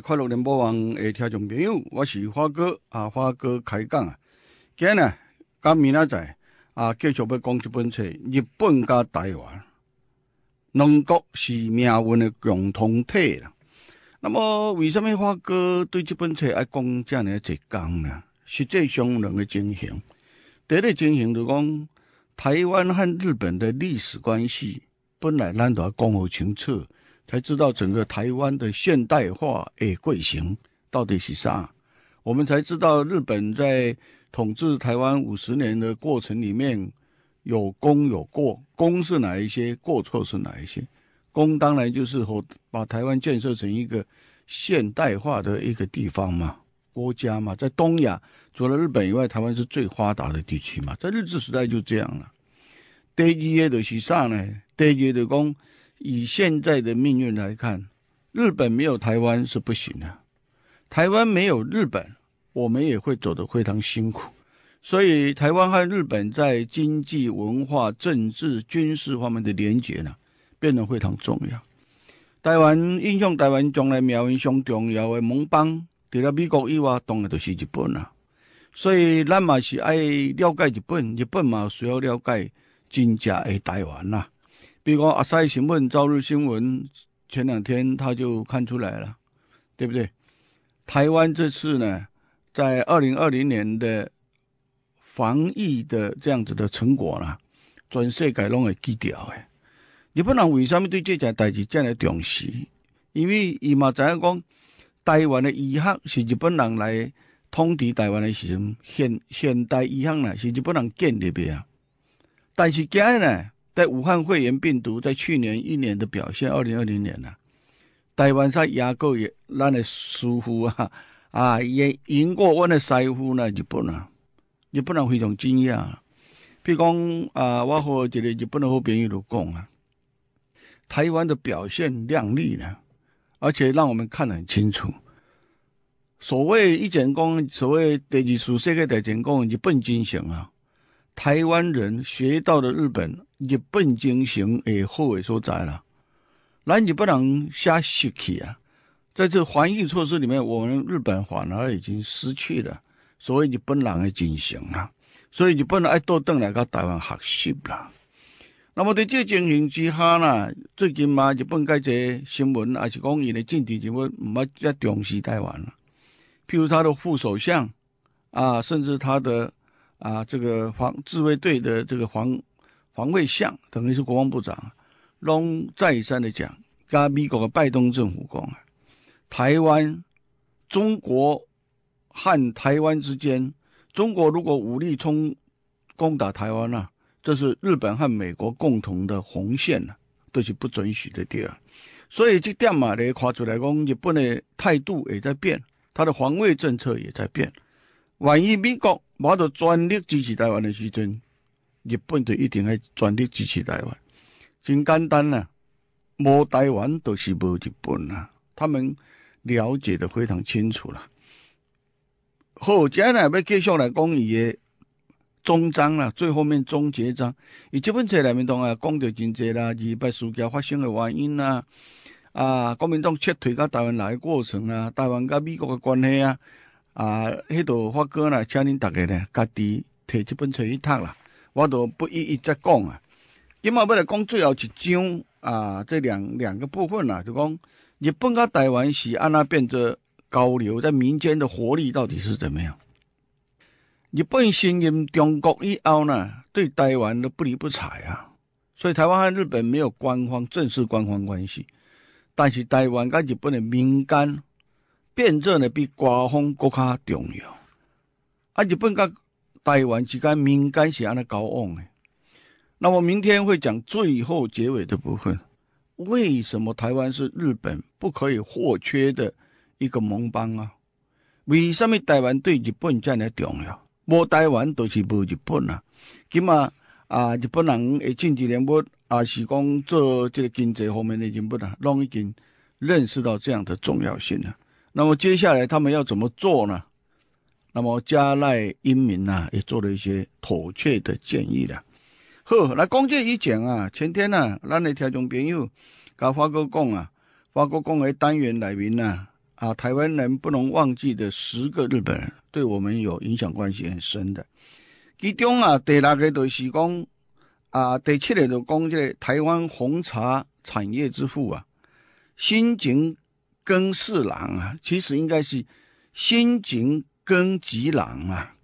快乐联播网的听众朋友，我是花哥啊，花哥开讲啊。今日甲明仔载啊，继续要讲一本册《日本甲台湾》，两国是命运的共同体啦。那么，为什么花哥对这本册要讲这尔一讲呢？实际上，两个情形。第一个情形，就讲台湾和日本的历史关系，本来咱都讲好清楚。才知道整个台湾的现代化诶，贵型到底是啥？我们才知道日本在统治台湾五十年的过程里面，有功有过，功是哪一些，过错是哪一些？功当然就是和把台湾建设成一个现代化的一个地方嘛，国家嘛，在东亚除了日本以外，台湾是最发达的地区嘛，在日治时代就这样了。第二个就是啥呢？第二就讲。以现在的命运来看，日本没有台湾是不行的；台湾没有日本，我们也会走得非常辛苦。所以，台湾和日本在经济、文化、政治、军事方面的连结呢，变得非常重要。台湾英雄，台湾将来苗英雄重要的盟邦，除了美国以外，当然就是日本了。所以，咱嘛是爱了解日本，日本嘛需要了解真正的台湾啦。比如讲，阿塞询问《朝日新闻》前两天他就看出来了，对不对？台湾这次呢，在二零二零年的防疫的这样子的成果呢，转世改弄会记调诶。日本人为什么对这件代志这样重视？因为伊嘛知影讲，台湾的医学是日本人来统治台湾的时候，现现代医学呢是日本人建立的啊。但是今日呢？在武汉肺炎病毒在去年一年的表现，二零二零年呢，台湾在压够也让你舒服啊！啊，也赢过我的师傅呢，日本啊，日本人非常惊讶。比如讲啊，我和一个日本人好朋友讲啊，台湾的表现亮丽呢，而且让我们看得很清楚。所谓一前讲，所谓第二次世界大战讲日本惊醒啊！台湾人学到的日本日本精神的好所在啦，那你不能瞎失去啊！在这防疫措施里面，我们日本反而已经失去了，所以你不能爱进行了，所以你不能爱多等来个台湾学习啦。那么在这情形之下呢，最近嘛，日本该些新闻也是讲，伊的政治就要唔好再重视台湾了，譬如他的副首相啊，甚至他的。啊，这个防自卫队的这个防防卫相，等于是国防部长，拢再三的讲，跟美国的拜登政府讲啊，台湾、中国和台湾之间，中国如果武力冲攻打台湾啊，这是日本和美国共同的红线了，都是不准许的地儿。所以这点嘛，你跨出来讲，日本的态度也在变，他的防卫政策也在变。万一美国。我著全力支持台湾的时阵，日本就一定爱全力支持台湾。真简单啦，无台湾就是无日本啦。他们了解的非常清楚啦。好，接下来要继续来讲伊的终章啦，最后面终结章。伊这本册内面当啊讲到真侪啦，二八事件发生的原因啦，啊，国民党撤退到台湾来的过程啊，台湾甲美国的关系啊。啊，迄度发哥呢，请恁逐个呢，家己摕一本册去读啦。我都不一一再讲啊。今仔要来讲最后一章啊，这两两个部分啦，就讲日本甲台湾是安那变做交流，在民间的活力到底是怎么样？日本新任中国一后呢，对台湾都不理不睬啊。所以台湾和日本没有官方正式官方关系，但是台湾跟日本的民间。变热呢比刮风搁较重要。啊，日本甲台湾之间民间是安尼交往的。那么明天会讲最后结尾的部分。为什么台湾是日本不可以或缺的一个盟邦啊？为什么台湾对日本真系重要？无台湾就是无日本啊！今啊啊，日本人的近几年物也是讲做这个经济方面的人物啊，拢已经认识到这样的重要性了。那么接下来他们要怎么做呢？那么加奈英明呢，也做了一些妥切的建议了。呵，来光这一讲啊，前天呢，咱的听众朋友跟发哥讲啊，发哥讲，喺单元里面呢，啊，台湾人不能忘记的十个日本人，对我们有影响，关系很深的。其中啊，第六个就是讲啊，第七个就讲这台湾红茶产业之父啊，新井。庚四郎啊，其实应该是辛井庚吉郎啊。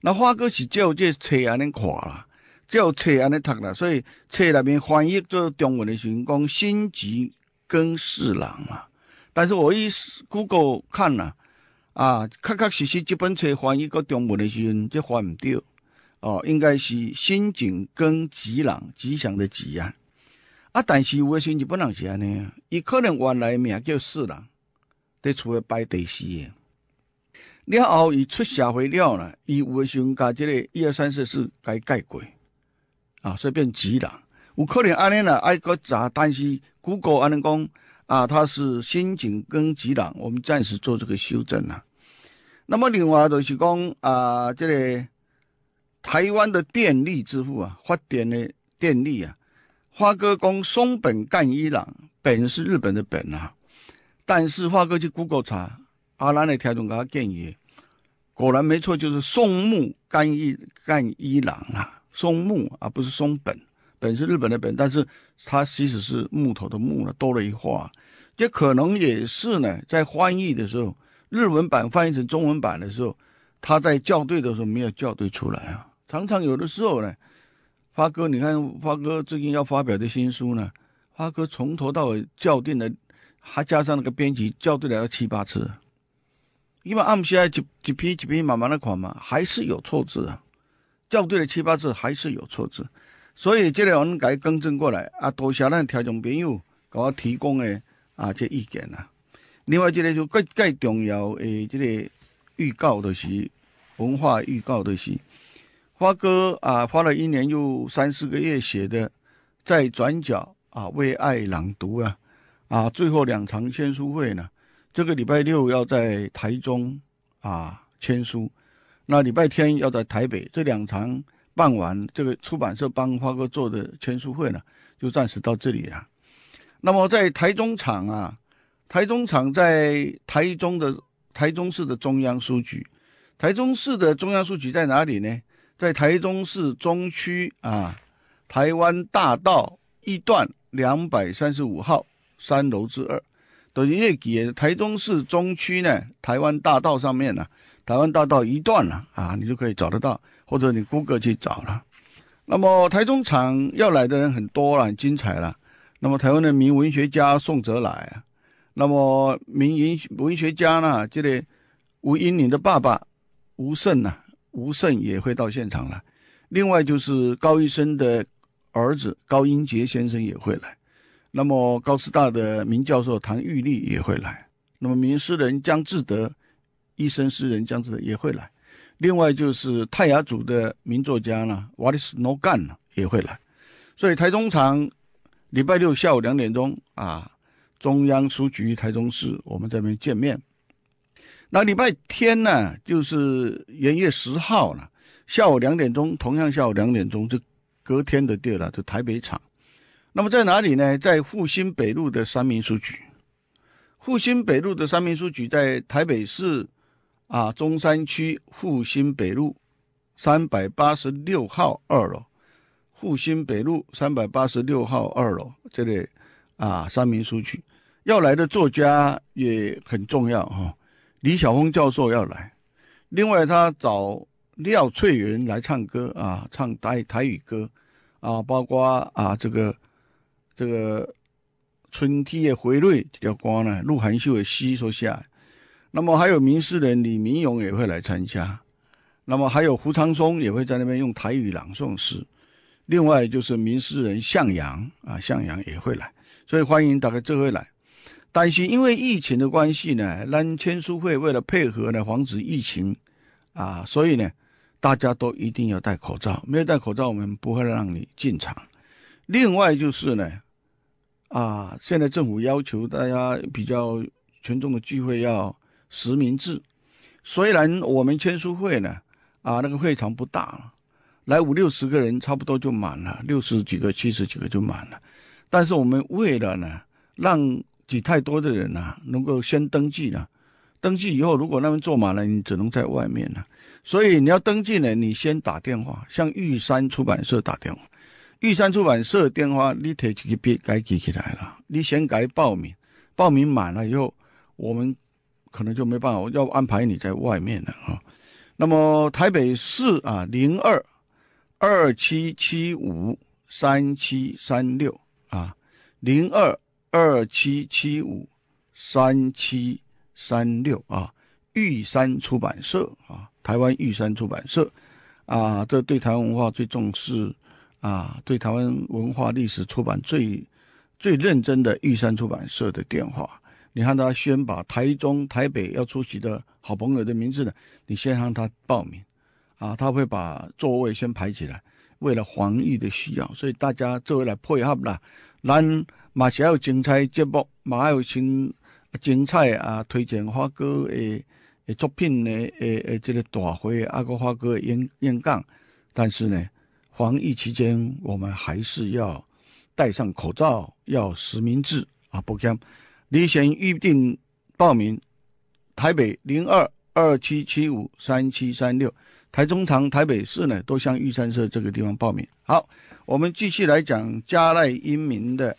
那花哥是照这册安尼看了，照册安尼读啦，所以册内面翻译做中文的时阵，讲辛急庚四郎啊。但是我一 Google 看了啊，确确实实这本册翻译到中文的时阵，这翻唔对哦，应该是辛井庚吉郎，吉祥的吉啊。啊！但是微信日本人是安尼，伊可能原来名叫四郎，在厝诶排第四的。然后伊出社会了呢，伊有诶想甲即个一二三四四改改过，啊，所以变几郎。有可能安尼啦，爱搁查，但是 Google 安尼讲啊，他是新井跟吉郎。我们暂时做这个修正啦。那么另外就是讲啊，即个台湾的电力之父啊，发电的电力啊。花哥公松本干一郎，本是日本的本啊，但是花哥去 Google 查，阿兰的条众给他建议，果然没错，就是松木干一干一郎啊，松木而不是松本，本是日本的本，但是他其实是木头的木呢，多了一画，这可能也是呢，在翻译的时候，日文版翻译成中文版的时候，他在校对的时候没有校对出来啊，常常有的时候呢。发哥，你看，发哥最近要发表的新书呢。发哥从头到尾校订了，还加上那个编辑校对了七八次。因为按现在几几批几批满满的款嘛，还是有错字啊。校对了七八次，还是有错字，所以这里我们给更正过来。啊，多谢咱听众朋友给我提供的啊这意见啊。另外，这个就更更重要诶，这个预告就是文化预告就是。花哥啊，花了一年又三四个月写的，在转角啊，为爱朗读啊，啊，最后两场签书会呢，这个礼拜六要在台中啊签书，那礼拜天要在台北这两场办完，这个出版社帮花哥做的签书会呢，就暂时到这里了。那么在台中场啊，台中场在台中的台中市的中央书局，台中市的中央书局在哪里呢？在台中市中区啊，台湾大道一段两百三十五号三楼之二，等于这几台中市中区呢，台湾大道上面呢，台湾大道一段了啊，你就可以找得到，或者你谷歌去找了。那么台中厂要来的人很多了，很精彩了。那么台湾的名文学家宋哲来，那么名文文学家呢，这个吴英林的爸爸吴胜啊。吴胜也会到现场来，另外就是高医生的儿子高英杰先生也会来，那么高师大的名教授唐玉丽也会来，那么名诗人江志德，医生诗人江志德也会来，另外就是泰雅族的名作家呢瓦利斯诺干呢也会来，所以台中场礼拜六下午两点钟啊，中央书局台中市我们这边见面。那礼拜天呢，就是元月十号了。下午两点钟，同样下午两点钟，就隔天的地了，就台北场。那么在哪里呢？在复兴北路的三民书局。复兴北路的三民书局在台北市，啊，中山区复兴北路三百八十六号二楼。复兴北路三百八十六号二楼这里，啊，三民书局要来的作家也很重要哦李晓峰教授要来，另外他找廖翠云来唱歌啊，唱台台语歌，啊，包括啊这个这个春天的回瑞这条歌呢，陆晗秀也吸收下。那么还有名诗人李明勇也会来参加，那么还有胡长松也会在那边用台语朗诵诗。另外就是名诗人向阳啊，向阳也会来，所以欢迎大家这会来。但是因为疫情的关系呢，咱签书会为了配合呢，防止疫情，啊，所以呢，大家都一定要戴口罩。没有戴口罩，我们不会让你进场。另外就是呢，啊，现在政府要求大家比较群众的聚会要实名制。虽然我们签书会呢，啊，那个会场不大，来五六十个人差不多就满了，六十几个、七十几个就满了。但是我们为了呢，让挤太多的人呐，能够先登记呢。登记以后，如果那边坐满了，你只能在外面了。所以你要登记呢，你先打电话向玉山出版社打电话。玉山出版社电话你提前去别改记起来了。你先改报名，报名满了以后，我们可能就没办法要安排你在外面了啊。那么台北市啊，零二二七七五三七三六啊，零二。二七七五三七三六啊，玉山出版社啊，台湾玉山出版社啊，这对台湾文化最重视啊，对台湾文化历史出版最最认真的玉山出版社的电话，你看他先把台中、台北要出席的好朋友的名字呢，你先让他报名啊，他会把座位先排起来，为了防疫的需要，所以大家作为来配合不啦，嘛，是要有精彩节目，嘛要有精精彩啊！推荐花哥的诶作品呢，诶诶，这个大会啊个花哥演演讲。但是呢，防疫期间我们还是要戴上口罩，要实名制啊！不讲，你先预定报名，台北零二二七七五三七三六，台中、长、台北市呢都向玉山社这个地方报名。好，我们继续来讲加奈英明的。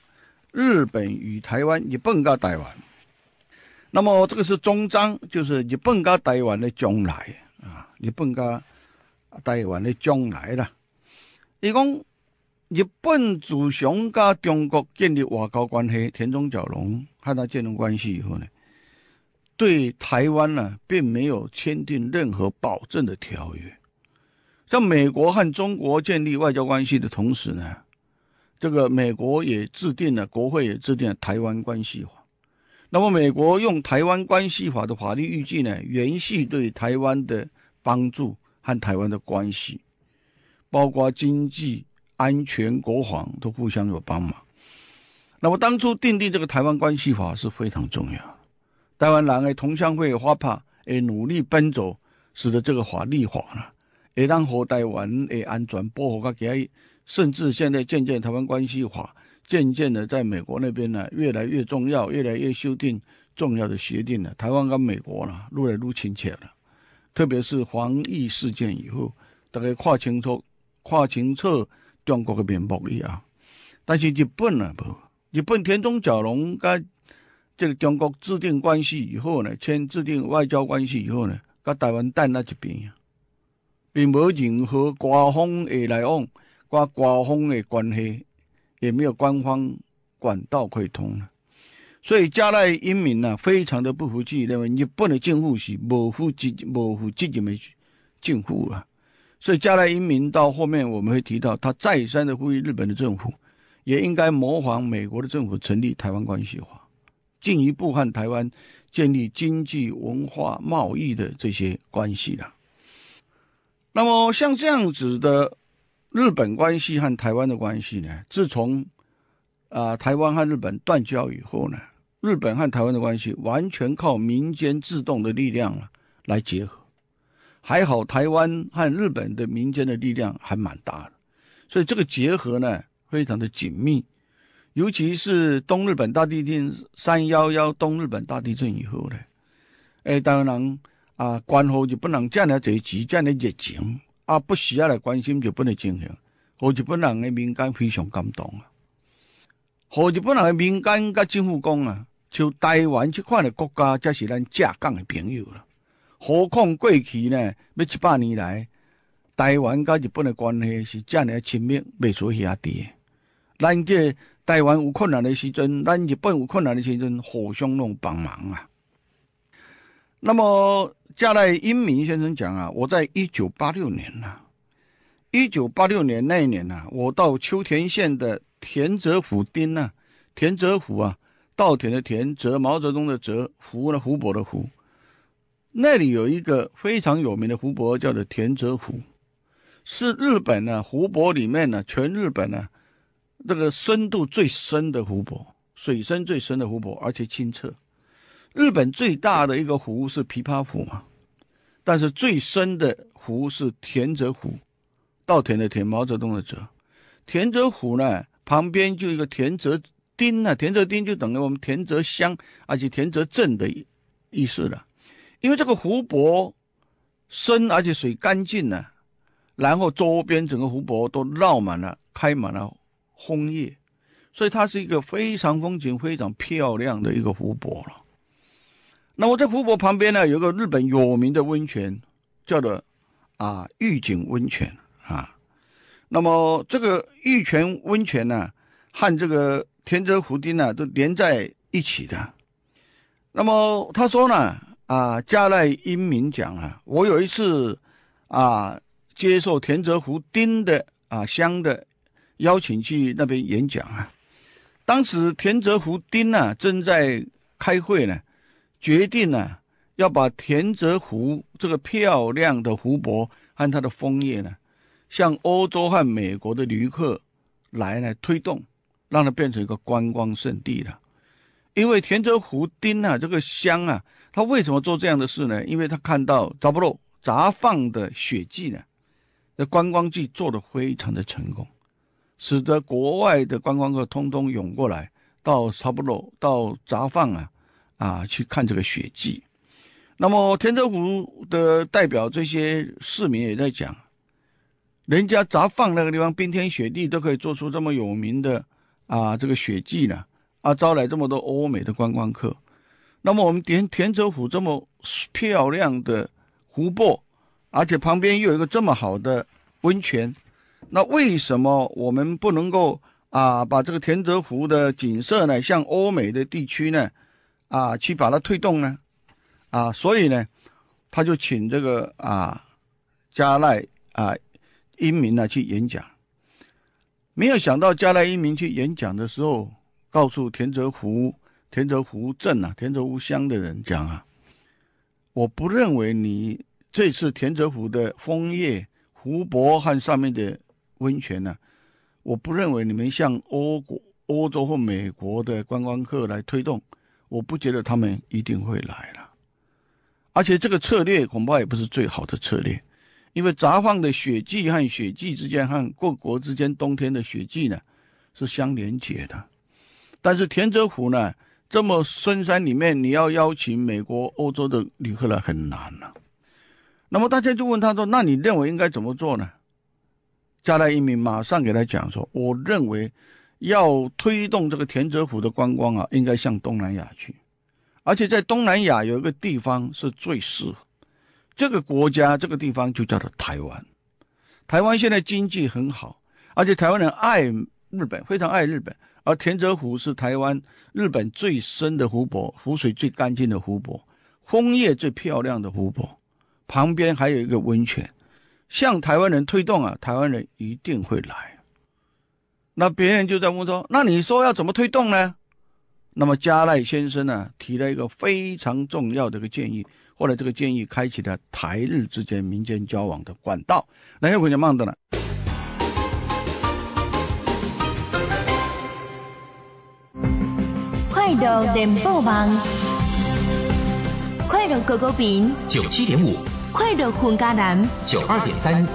日本与台湾，日本噶台湾，那么这个是中章，就是日本噶台湾的将来啊，日本噶台湾的将来啦。伊讲，日本主雄噶中国建立外交关系，田中角荣和他建立关系以后呢，对台湾呢并没有签订任何保证的条约。在美国和中国建立外交关系的同时呢。这个美国也制定了，国会也制定了《台湾关系法》。那么，美国用《台湾关系法》的法律依据呢，延续对台湾的帮助和台湾的关系，包括经济、安全、国防都互相有帮忙。那么，当初订立这个《台湾关系法》是非常重要。台湾人诶，同乡会发怕，也努力奔走，使得这个法立法了，也让好台湾也安全保护个权甚至现在，渐渐台湾关系法渐渐的在美国那边呢，越来越重要，越来越修订重要的协定了。台湾跟美国呢，越来越亲切了。特别是防疫事件以后，大概跨清楚、跨清楚中国的面目以后，但是日本呢，不，日本田中角荣跟这个中国制定关系以后呢，签制定外交关系以后呢，跟台湾站在一边，并无任何官方的来往。刮刮风的关黑也没有官方管道可以通了，所以加来英明呢非常的不服气，认为你不能进户是模糊，模糊自己没进户啊。所以加来英明到后面我们会提到，他再三的呼吁日本的政府也应该模仿美国的政府，成立台湾关系化，进一步和台湾建立经济、文化、贸易的这些关系了。那么像这样子的。日本关系和台湾的关系呢？自从啊台湾和日本断交以后呢，日本和台湾的关系完全靠民间自动的力量来结合。还好台湾和日本的民间的力量还蛮大的，所以这个结合呢非常的紧密。尤其是东日本大地震三幺幺东日本大地震以后呢，哎当然啊关核就不能讲了，这极建的热情。啊，不需要来关心日本的进行，和日本人的民间非常感动啊，和日本人的民间甲政府讲啊，像台湾这款的国家，才是咱浙江的朋友了。何况过去呢，要七八年来，台湾甲日本的关系是这样亲密，未输兄弟。嘅。咱这台湾有困难的时阵，咱日本有困难的时阵，互相拢帮忙啊。那么。加濑英明先生讲啊，我在一九八六年呐，一九八六年那一年呐，我到秋田县的田泽府丁呢，田泽府啊，稻田的田泽，毛泽东的泽湖呢，湖泊的湖，那里有一个非常有名的湖泊叫做田泽湖，是日本呢湖泊里面呢全日本呢那个深度最深的湖泊，水深最深的湖泊，而且清澈。日本最大的一个湖是琵琶湖嘛。但是最深的湖是田泽湖，稻田的田，毛泽东的泽，田泽湖呢旁边就一个田泽町呢，田泽町就等于我们田泽乡，而且田泽镇的意思了。因为这个湖泊深，而且水干净呢，然后周边整个湖泊都绕满了开满了枫叶，所以它是一个非常风景非常漂亮的一个湖泊了。那我在湖泊旁边呢，有个日本有名的温泉，叫做啊玉井温泉啊。那么这个玉泉温泉呢，和这个田泽湖町呢都连在一起的。那么他说呢啊，加赖英明讲啊，我有一次啊接受田泽湖町的啊乡的邀请去那边演讲啊，当时田泽湖町呢正在开会呢。决定呢要把田泽湖这个漂亮的湖泊和它的枫叶呢，向欧洲和美国的旅客来来推动，让它变成一个观光胜地了。因为田泽湖丁啊这个乡啊，他为什么做这样的事呢？因为他看到札布洛札放的血迹呢，那观光季做的非常的成功，使得国外的观光客通通涌过来到札布罗到札放啊。啊，去看这个雪季。那么，田泽湖的代表这些市民也在讲，人家砸放那个地方冰天雪地都可以做出这么有名的啊，这个雪季呢，啊，招来这么多欧美的观光客。那么，我们田田泽湖这么漂亮的湖泊，而且旁边又有一个这么好的温泉，那为什么我们不能够啊，把这个田泽湖的景色呢，向欧美的地区呢？啊，去把它推动呢？啊，所以呢，他就请这个啊加奈啊英明呢去演讲。没有想到加赖英明去演讲的时候，告诉田泽湖、田泽湖镇啊、田泽湖乡的人讲啊，我不认为你这次田泽湖的枫叶、湖泊和上面的温泉呢，我不认为你们像欧国、欧洲或美国的观光客来推动。我不觉得他们一定会来了，而且这个策略恐怕也不是最好的策略，因为杂放的血迹和血迹之间和各国之间冬天的血迹呢是相连接的，但是田泽湖呢这么深山里面，你要邀请美国、欧洲的旅客来很难了。那么大家就问他说：“那你认为应该怎么做呢？”加代一民马上给他讲说：“我认为。”要推动这个田泽湖的观光啊，应该向东南亚去，而且在东南亚有一个地方是最适合，这个国家这个地方就叫做台湾。台湾现在经济很好，而且台湾人爱日本，非常爱日本。而田泽湖是台湾日本最深的湖泊，湖水最干净的湖泊，枫叶最漂亮的湖泊，旁边还有一个温泉。向台湾人推动啊，台湾人一定会来。那别人就在问说：“那你说要怎么推动呢？”那么加赖先生呢提了一个非常重要的一个建议，后来这个建议开启了台日之间民间交往的管道。来，有就慢的了。快乐电波网，快乐狗狗饼九七点五，快乐酷加男九二点三。